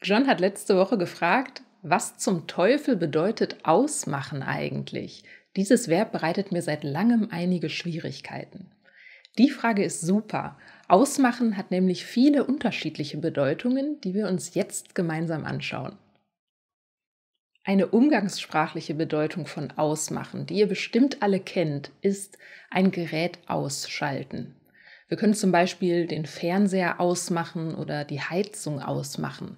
John hat letzte Woche gefragt, was zum Teufel bedeutet ausmachen eigentlich? Dieses Verb bereitet mir seit langem einige Schwierigkeiten. Die Frage ist super. Ausmachen hat nämlich viele unterschiedliche Bedeutungen, die wir uns jetzt gemeinsam anschauen. Eine umgangssprachliche Bedeutung von ausmachen, die ihr bestimmt alle kennt, ist ein Gerät ausschalten. Wir können zum Beispiel den Fernseher ausmachen oder die Heizung ausmachen.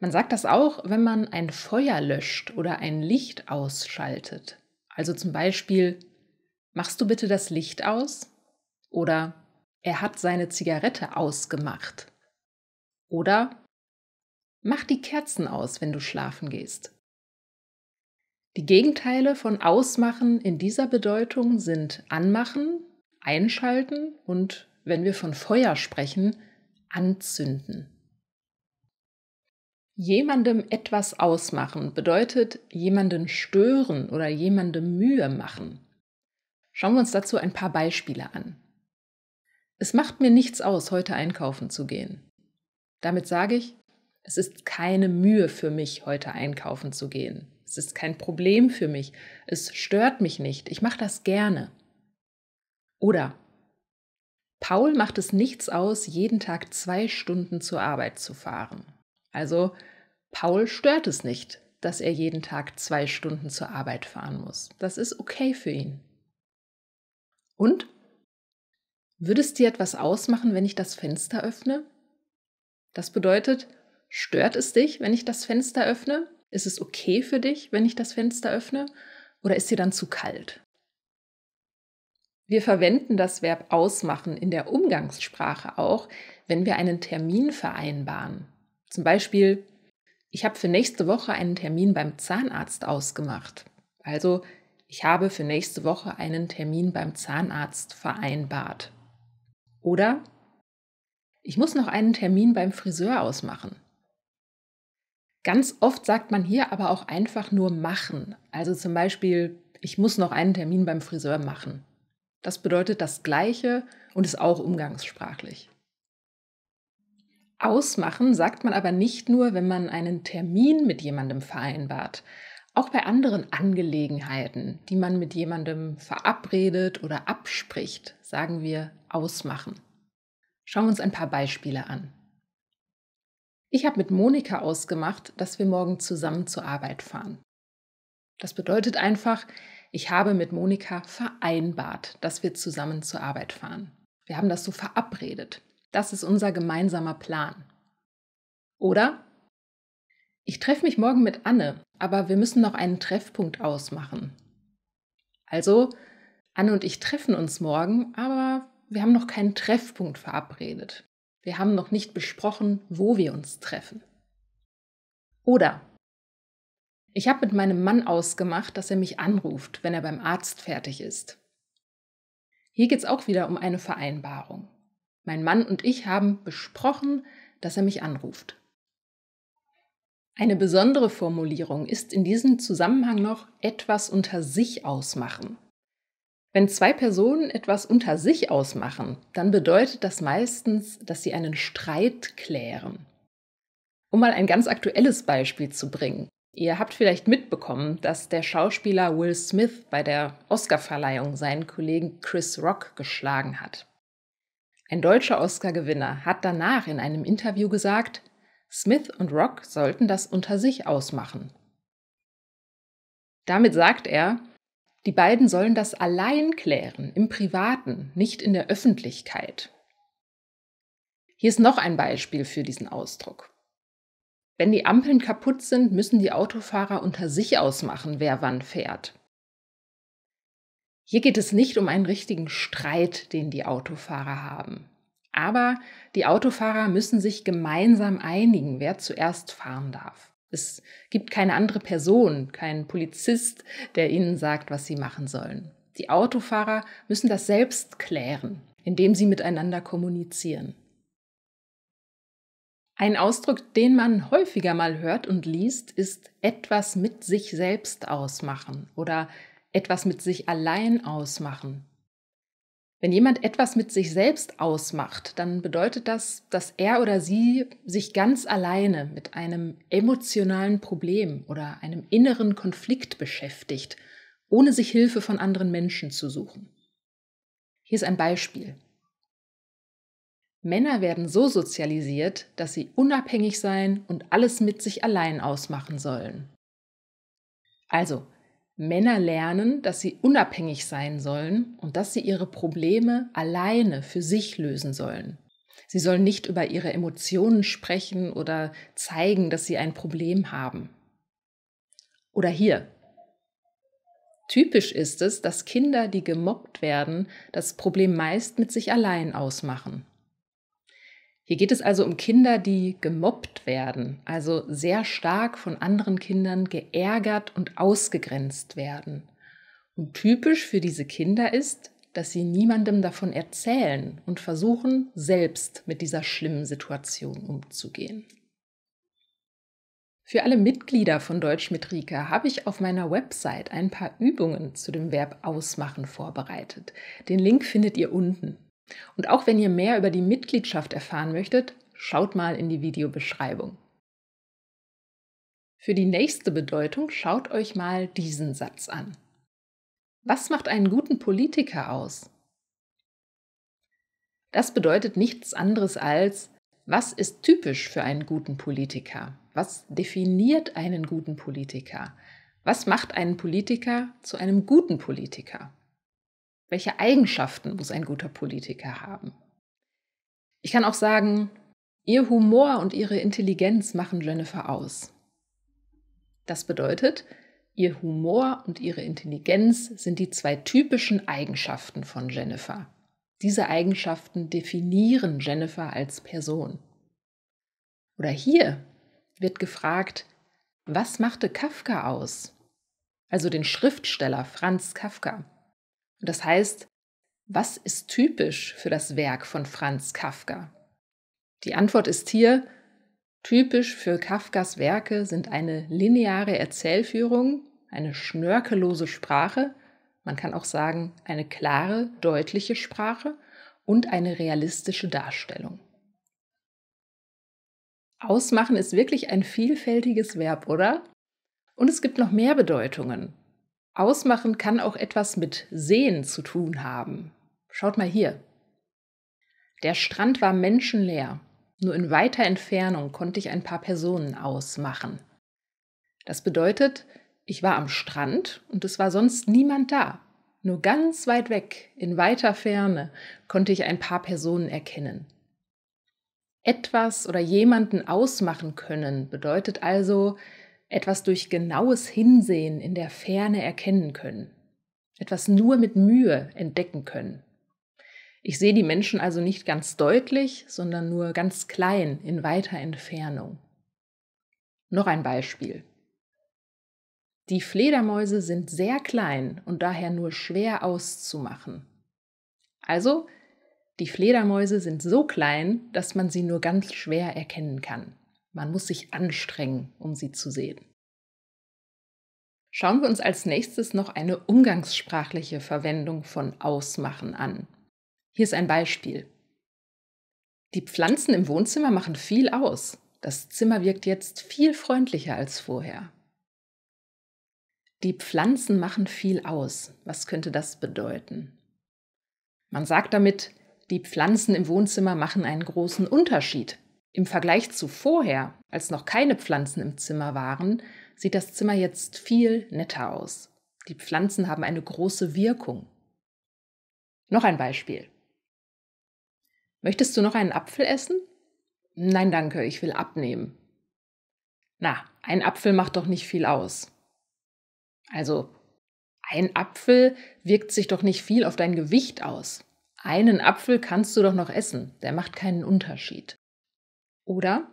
Man sagt das auch, wenn man ein Feuer löscht oder ein Licht ausschaltet. Also zum Beispiel, machst du bitte das Licht aus? Oder er hat seine Zigarette ausgemacht. Oder mach die Kerzen aus, wenn du schlafen gehst. Die Gegenteile von ausmachen in dieser Bedeutung sind anmachen, einschalten und, wenn wir von Feuer sprechen, anzünden. Jemandem etwas ausmachen bedeutet jemanden stören oder jemandem Mühe machen. Schauen wir uns dazu ein paar Beispiele an. Es macht mir nichts aus, heute einkaufen zu gehen. Damit sage ich, es ist keine Mühe für mich, heute einkaufen zu gehen. Es ist kein Problem für mich. Es stört mich nicht. Ich mache das gerne. Oder Paul macht es nichts aus, jeden Tag zwei Stunden zur Arbeit zu fahren. Also Paul stört es nicht, dass er jeden Tag zwei Stunden zur Arbeit fahren muss. Das ist okay für ihn. Und? Würde es dir etwas ausmachen, wenn ich das Fenster öffne? Das bedeutet, stört es dich, wenn ich das Fenster öffne? Ist es okay für dich, wenn ich das Fenster öffne? Oder ist dir dann zu kalt? Wir verwenden das Verb ausmachen in der Umgangssprache auch, wenn wir einen Termin vereinbaren. Zum Beispiel, ich habe für nächste Woche einen Termin beim Zahnarzt ausgemacht. Also, ich habe für nächste Woche einen Termin beim Zahnarzt vereinbart. Oder, ich muss noch einen Termin beim Friseur ausmachen. Ganz oft sagt man hier aber auch einfach nur machen. Also zum Beispiel, ich muss noch einen Termin beim Friseur machen. Das bedeutet das Gleiche und ist auch umgangssprachlich. Ausmachen sagt man aber nicht nur, wenn man einen Termin mit jemandem vereinbart. Auch bei anderen Angelegenheiten, die man mit jemandem verabredet oder abspricht, sagen wir ausmachen. Schauen wir uns ein paar Beispiele an. Ich habe mit Monika ausgemacht, dass wir morgen zusammen zur Arbeit fahren. Das bedeutet einfach, ich habe mit Monika vereinbart, dass wir zusammen zur Arbeit fahren. Wir haben das so verabredet. Das ist unser gemeinsamer Plan. Oder? Ich treffe mich morgen mit Anne, aber wir müssen noch einen Treffpunkt ausmachen. Also, Anne und ich treffen uns morgen, aber wir haben noch keinen Treffpunkt verabredet. Wir haben noch nicht besprochen, wo wir uns treffen. Oder ich habe mit meinem Mann ausgemacht, dass er mich anruft, wenn er beim Arzt fertig ist. Hier geht es auch wieder um eine Vereinbarung. Mein Mann und ich haben besprochen, dass er mich anruft. Eine besondere Formulierung ist in diesem Zusammenhang noch etwas unter sich ausmachen. Wenn zwei Personen etwas unter sich ausmachen, dann bedeutet das meistens, dass sie einen Streit klären. Um mal ein ganz aktuelles Beispiel zu bringen. Ihr habt vielleicht mitbekommen, dass der Schauspieler Will Smith bei der Oscarverleihung seinen Kollegen Chris Rock geschlagen hat. Ein deutscher Oscar-Gewinner hat danach in einem Interview gesagt, Smith und Rock sollten das unter sich ausmachen. Damit sagt er, die beiden sollen das allein klären, im Privaten, nicht in der Öffentlichkeit. Hier ist noch ein Beispiel für diesen Ausdruck. Wenn die Ampeln kaputt sind, müssen die Autofahrer unter sich ausmachen, wer wann fährt. Hier geht es nicht um einen richtigen Streit, den die Autofahrer haben. Aber die Autofahrer müssen sich gemeinsam einigen, wer zuerst fahren darf. Es gibt keine andere Person, keinen Polizist, der ihnen sagt, was sie machen sollen. Die Autofahrer müssen das selbst klären, indem sie miteinander kommunizieren. Ein Ausdruck, den man häufiger mal hört und liest, ist etwas mit sich selbst ausmachen oder etwas mit sich allein ausmachen. Wenn jemand etwas mit sich selbst ausmacht, dann bedeutet das, dass er oder sie sich ganz alleine mit einem emotionalen Problem oder einem inneren Konflikt beschäftigt, ohne sich Hilfe von anderen Menschen zu suchen. Hier ist ein Beispiel. Männer werden so sozialisiert, dass sie unabhängig sein und alles mit sich allein ausmachen sollen. Also, Männer lernen, dass sie unabhängig sein sollen und dass sie ihre Probleme alleine für sich lösen sollen. Sie sollen nicht über ihre Emotionen sprechen oder zeigen, dass sie ein Problem haben. Oder hier. Typisch ist es, dass Kinder, die gemobbt werden, das Problem meist mit sich allein ausmachen. Hier geht es also um Kinder, die gemobbt werden, also sehr stark von anderen Kindern geärgert und ausgegrenzt werden. Und typisch für diese Kinder ist, dass sie niemandem davon erzählen und versuchen, selbst mit dieser schlimmen Situation umzugehen. Für alle Mitglieder von Deutsch mit Rika habe ich auf meiner Website ein paar Übungen zu dem Verb ausmachen vorbereitet. Den Link findet ihr unten. Und auch wenn ihr mehr über die Mitgliedschaft erfahren möchtet, schaut mal in die Videobeschreibung. Für die nächste Bedeutung schaut euch mal diesen Satz an. Was macht einen guten Politiker aus? Das bedeutet nichts anderes als, was ist typisch für einen guten Politiker? Was definiert einen guten Politiker? Was macht einen Politiker zu einem guten Politiker? Welche Eigenschaften muss ein guter Politiker haben? Ich kann auch sagen, ihr Humor und ihre Intelligenz machen Jennifer aus. Das bedeutet, ihr Humor und ihre Intelligenz sind die zwei typischen Eigenschaften von Jennifer. Diese Eigenschaften definieren Jennifer als Person. Oder hier wird gefragt, was machte Kafka aus? Also den Schriftsteller Franz Kafka. Und das heißt, was ist typisch für das Werk von Franz Kafka? Die Antwort ist hier, typisch für Kafkas Werke sind eine lineare Erzählführung, eine schnörkellose Sprache, man kann auch sagen eine klare, deutliche Sprache und eine realistische Darstellung. Ausmachen ist wirklich ein vielfältiges Verb, oder? Und es gibt noch mehr Bedeutungen. Ausmachen kann auch etwas mit Sehen zu tun haben. Schaut mal hier. Der Strand war menschenleer. Nur in weiter Entfernung konnte ich ein paar Personen ausmachen. Das bedeutet, ich war am Strand und es war sonst niemand da. Nur ganz weit weg, in weiter Ferne, konnte ich ein paar Personen erkennen. Etwas oder jemanden ausmachen können bedeutet also, etwas durch genaues Hinsehen in der Ferne erkennen können, etwas nur mit Mühe entdecken können. Ich sehe die Menschen also nicht ganz deutlich, sondern nur ganz klein in weiter Entfernung. Noch ein Beispiel. Die Fledermäuse sind sehr klein und daher nur schwer auszumachen. Also, die Fledermäuse sind so klein, dass man sie nur ganz schwer erkennen kann. Man muss sich anstrengen, um sie zu sehen. Schauen wir uns als nächstes noch eine umgangssprachliche Verwendung von ausmachen an. Hier ist ein Beispiel. Die Pflanzen im Wohnzimmer machen viel aus. Das Zimmer wirkt jetzt viel freundlicher als vorher. Die Pflanzen machen viel aus. Was könnte das bedeuten? Man sagt damit, die Pflanzen im Wohnzimmer machen einen großen Unterschied. Im Vergleich zu vorher, als noch keine Pflanzen im Zimmer waren, sieht das Zimmer jetzt viel netter aus. Die Pflanzen haben eine große Wirkung. Noch ein Beispiel. Möchtest du noch einen Apfel essen? Nein, danke, ich will abnehmen. Na, ein Apfel macht doch nicht viel aus. Also, ein Apfel wirkt sich doch nicht viel auf dein Gewicht aus. Einen Apfel kannst du doch noch essen, der macht keinen Unterschied. Oder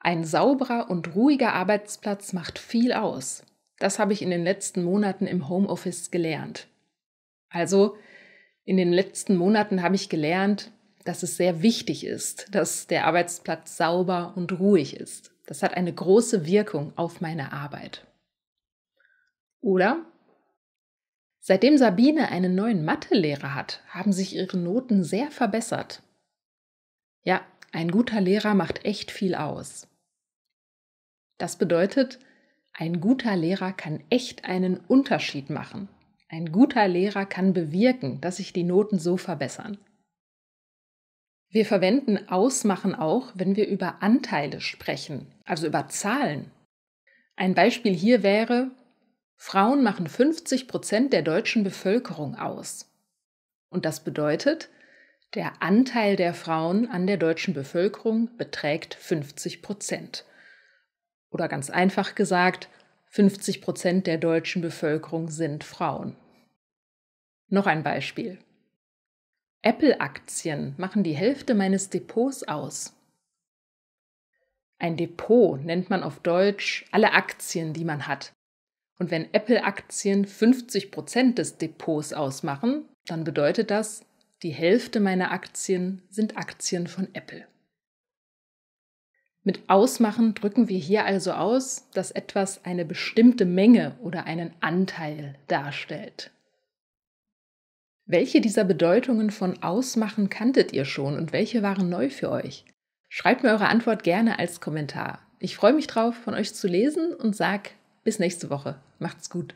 ein sauberer und ruhiger Arbeitsplatz macht viel aus. Das habe ich in den letzten Monaten im Homeoffice gelernt. Also in den letzten Monaten habe ich gelernt, dass es sehr wichtig ist, dass der Arbeitsplatz sauber und ruhig ist. Das hat eine große Wirkung auf meine Arbeit. Oder? Seitdem Sabine einen neuen Mathelehrer hat, haben sich ihre Noten sehr verbessert. Ja, ein guter Lehrer macht echt viel aus. Das bedeutet, ein guter Lehrer kann echt einen Unterschied machen. Ein guter Lehrer kann bewirken, dass sich die Noten so verbessern. Wir verwenden Ausmachen auch, wenn wir über Anteile sprechen, also über Zahlen. Ein Beispiel hier wäre, Frauen machen 50 Prozent der deutschen Bevölkerung aus. Und das bedeutet, der Anteil der Frauen an der deutschen Bevölkerung beträgt 50 Prozent. Oder ganz einfach gesagt, 50 Prozent der deutschen Bevölkerung sind Frauen. Noch ein Beispiel. Apple-Aktien machen die Hälfte meines Depots aus. Ein Depot nennt man auf Deutsch alle Aktien, die man hat. Und wenn Apple-Aktien 50 Prozent des Depots ausmachen, dann bedeutet das, die Hälfte meiner Aktien sind Aktien von Apple. Mit Ausmachen drücken wir hier also aus, dass etwas eine bestimmte Menge oder einen Anteil darstellt. Welche dieser Bedeutungen von Ausmachen kanntet ihr schon und welche waren neu für euch? Schreibt mir eure Antwort gerne als Kommentar. Ich freue mich drauf, von euch zu lesen und sag bis nächste Woche. Macht's gut.